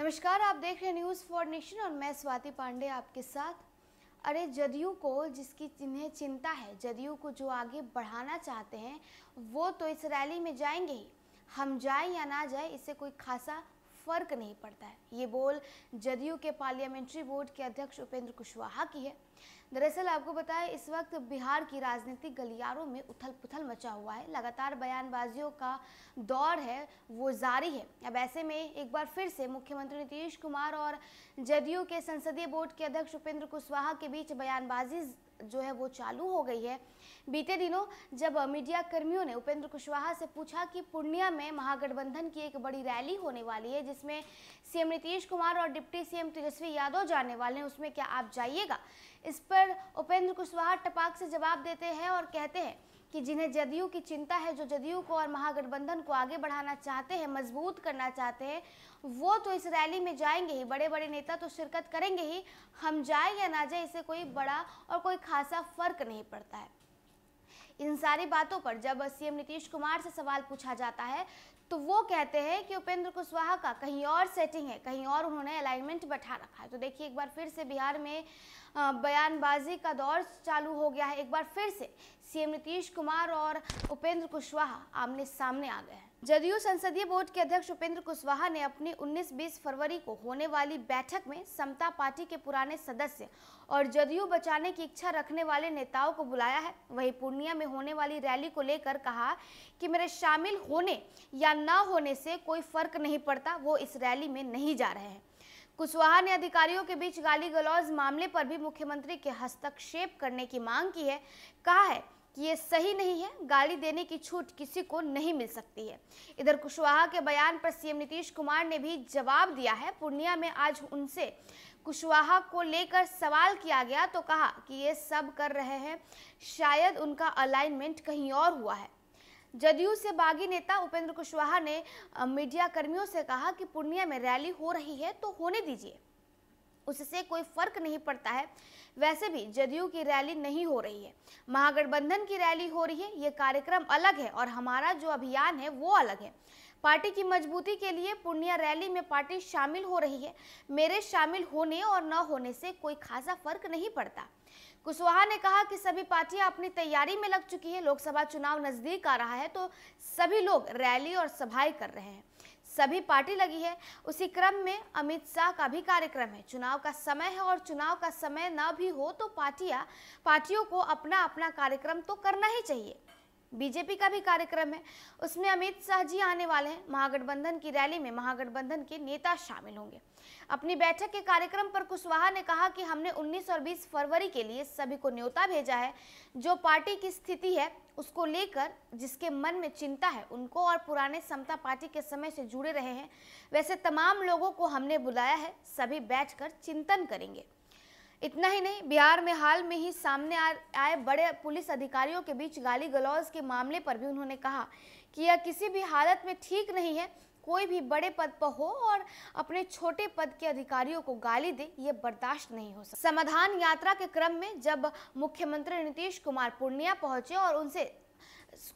नमस्कार आप देख रहे हैं न्यूज़ फॉर नेशन और मैं स्वाति पांडे आपके साथ अरे जदयू को जिसकी जिन्हें चिंता है जदयू को जो आगे बढ़ाना चाहते हैं वो तो इस रैली में जाएंगे ही हम जाए या ना जाए इससे कोई खासा फर्क नहीं पड़ता है ये बोल जदयू के पार्लियामेंट्री बोर्ड के अध्यक्ष उपेंद्र कुशवाहा की है दरअसल आपको बताएं इस वक्त बिहार की राजनीतिक गलियारों में उथल पुथल मचा हुआ है लगातार बयानबाजियों का दौर है वो जारी है अब ऐसे में एक बार फिर से मुख्यमंत्री नीतीश कुमार और जदयू के संसदीय बोर्ड के अध्यक्ष उपेंद्र कुशवाहा के बीच बयानबाजी जो है वो चालू हो गई है बीते दिनों जब मीडिया कर्मियों ने उपेंद्र कुशवाहा से पूछा कि पूर्णिया में महागठबंधन की एक बड़ी रैली होने वाली है जिसमें सीएम नीतीश कुमार और डिप्टी सीएम तेजस्वी यादव जाने वाले हैं उसमें क्या आप जाइएगा इस पर उपेंद्र कुशवाहा टपाक से जवाब देते हैं और कहते हैं कि जिन्हें जदयू की चिंता है जो जदयू को और महागठबंधन को आगे बढ़ाना चाहते हैं मजबूत करना चाहते हैं वो तो इस रैली में जाएंगे ही बड़े बड़े नेता तो शिरकत करेंगे ही हम जाए या ना जाए इसे कोई बड़ा और कोई खासा फर्क नहीं पड़ता है इन सारी बातों पर जब सीएम नीतीश कुमार से सवाल पूछा जाता है तो वो कहते हैं कि उपेंद्र कुशवाहा का कहीं और सेटिंग है कहीं और उन्होंने अलाइनमेंट बैठा रखा है तो देखिए एक बार फिर से बिहार में बयानबाजी का दौर चालू हो गया है एक बार फिर से सीएम नीतीश कुमार और उपेंद्र कुशवाहा आमने सामने आ गए हैं जदयू संसदीय बोर्ड के अध्यक्ष उपेंद्र कुशवाहा ने अपनी 19-20 फरवरी को होने वाली बैठक में समता पार्टी के पुराने सदस्य और जदयू बचाने की इच्छा रखने वाले नेताओं को बुलाया है वहीं पूर्णिया में होने वाली रैली को लेकर कहा कि मेरे शामिल होने या ना होने से कोई फर्क नहीं पड़ता वो इस रैली में नहीं जा रहे हैं कुशवाहा ने अधिकारियों के बीच गाली गलौज मामले पर भी मुख्यमंत्री के हस्तक्षेप करने की मांग की है कहा है कि ये सही नहीं है गाली देने की छूट किसी को नहीं मिल सकती है इधर कुशवाहा के बयान पर सीएम नीतीश कुमार ने भी जवाब दिया है पूर्णिया में आज उनसे कुशवाहा को लेकर सवाल किया गया तो कहा कि ये सब कर रहे हैं शायद उनका अलाइनमेंट कहीं और हुआ है जदयू से बागी नेता उपेंद्र कुशवाहा ने मीडिया कर्मियों से कहा कि पूर्णिया में रैली हो रही है तो होने दीजिए उससे कोई फर्क नहीं पड़ता है वैसे भी जदयू की रैली नहीं हो रही है महागठबंधन की रैली हो रही है ये कार्यक्रम अलग है और हमारा जो अभियान है वो अलग है पार्टी की मजबूती के लिए पूर्णिया रैली में पार्टी शामिल हो रही है मेरे शामिल होने और न होने से कोई खासा फर्क नहीं पड़ता कुशवाहा ने कहा कि सभी पार्टियां अपनी तैयारी में लग चुकी है लोकसभा चुनाव नजदीक आ रहा है तो सभी लोग रैली और सभाएं कर रहे हैं सभी पार्टी लगी है उसी क्रम में अमित शाह का भी कार्यक्रम है चुनाव का समय है और चुनाव का समय ना भी हो तो पार्टियां पार्टियों को अपना अपना कार्यक्रम तो करना ही चाहिए बीजेपी का भी कार्यक्रम है उसमें अमित शाह जी आने वाले हैं महागठबंधन की रैली में महागठबंधन के नेता शामिल होंगे अपनी बैठक के कार्यक्रम पर कुशवाहा ने कहा कि हमने 19 और 20 फरवरी के लिए सभी को न्योता भेजा है जो पार्टी की स्थिति है उसको लेकर जिसके मन में चिंता है उनको और पुराने समता पार्टी के समय से जुड़े रहे हैं वैसे तमाम लोगों को हमने बुलाया है सभी कर चिंतन करेंगे इतना ही नहीं बिहार में हाल में ही सामने आए बड़े पुलिस अधिकारियों के बीच गाली गलौज के मामले पर भी उन्होंने कहा कि यह किसी भी हालत में ठीक नहीं है कोई भी बड़े पद पर हो और अपने छोटे पद के अधिकारियों को गाली दे ये बर्दाश्त नहीं हो सकता समाधान यात्रा के क्रम में जब मुख्यमंत्री नीतीश कुमार पूर्णिया पहुंचे और उनसे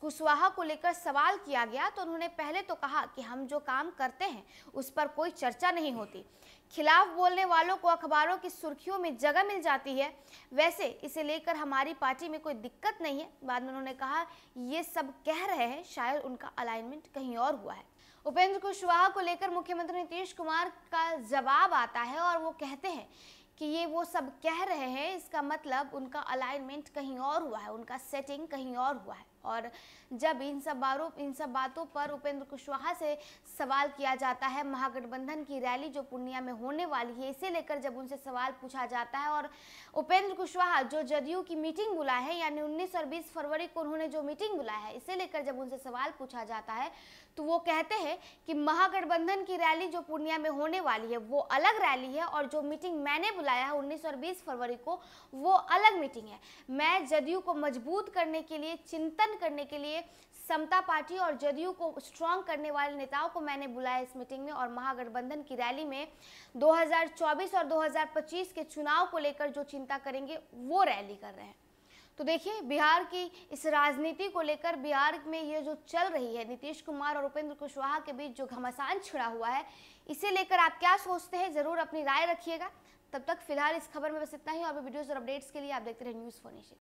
कुशवाहा को लेकर सवाल किया गया तो उन्होंने पहले तो कहा कि हम जो काम करते हैं उस पर कोई चर्चा नहीं होती खिलाफ बोलने वालों को अखबारों की सुर्खियों में जगह मिल जाती है वैसे इसे लेकर हमारी पार्टी में कोई दिक्कत नहीं है बाद में उन्होंने कहा ये सब कह रहे हैं शायद उनका अलाइनमेंट कहीं और हुआ है उपेंद्र कुशवाहा को लेकर मुख्यमंत्री नीतीश कुमार का जवाब आता है और वो कहते हैं कि ये वो सब कह रहे हैं इसका मतलब उनका अलाइनमेंट कहीं और हुआ है उनका सेटिंग कहीं और हुआ है और जब इन सब बारों इन सब बातों पर उपेंद्र कुशवाहा से सवाल किया जाता है महागठबंधन की रैली जो पूर्णिया में होने वाली है इसे लेकर जब उनसे सवाल पूछा जाता है और उपेंद्र कुशवाहा जो जदयू की मीटिंग बुलाए हैं यानी उन्नीस और बीस फरवरी को उन्होंने जो मीटिंग बुलाया है इसे लेकर जब उनसे सवाल पूछा जाता है तो वो कहते हैं कि महागठबंधन की रैली जो पूर्णिया में होने वाली है वो अलग रैली है और जो मीटिंग मैंने बुलाया है उन्नीस और बीस फरवरी को वो अलग मीटिंग है मैं जदयू को मजबूत करने के लिए चिंतन करने के लिए समता पार्टी और जदयू को स्ट्रांग करने वाले नेताओं को मैंने बुलाया इस मीटिंग में और महागठबंधन की रैली में 2024 और 2025 के चुनाव को लेकर जो चिंता करेंगे वो रैली कर रहे हैं तो देखिए बिहार की इस राजनीति को लेकर बिहार में ये जो चल रही है नीतीश कुमार और उपेंद्र कुशवाहा के बीच जो घमासान छिड़ा हुआ है इसे लेकर आप क्या सोचते हैं ज़रूर अपनी राय रखिएगा तब तक फिलहाल इस खबर में बस इतना ही और वीडियोज़ और अपडेट्स के लिए आप देखते रहे न्यूज़ फोनेशन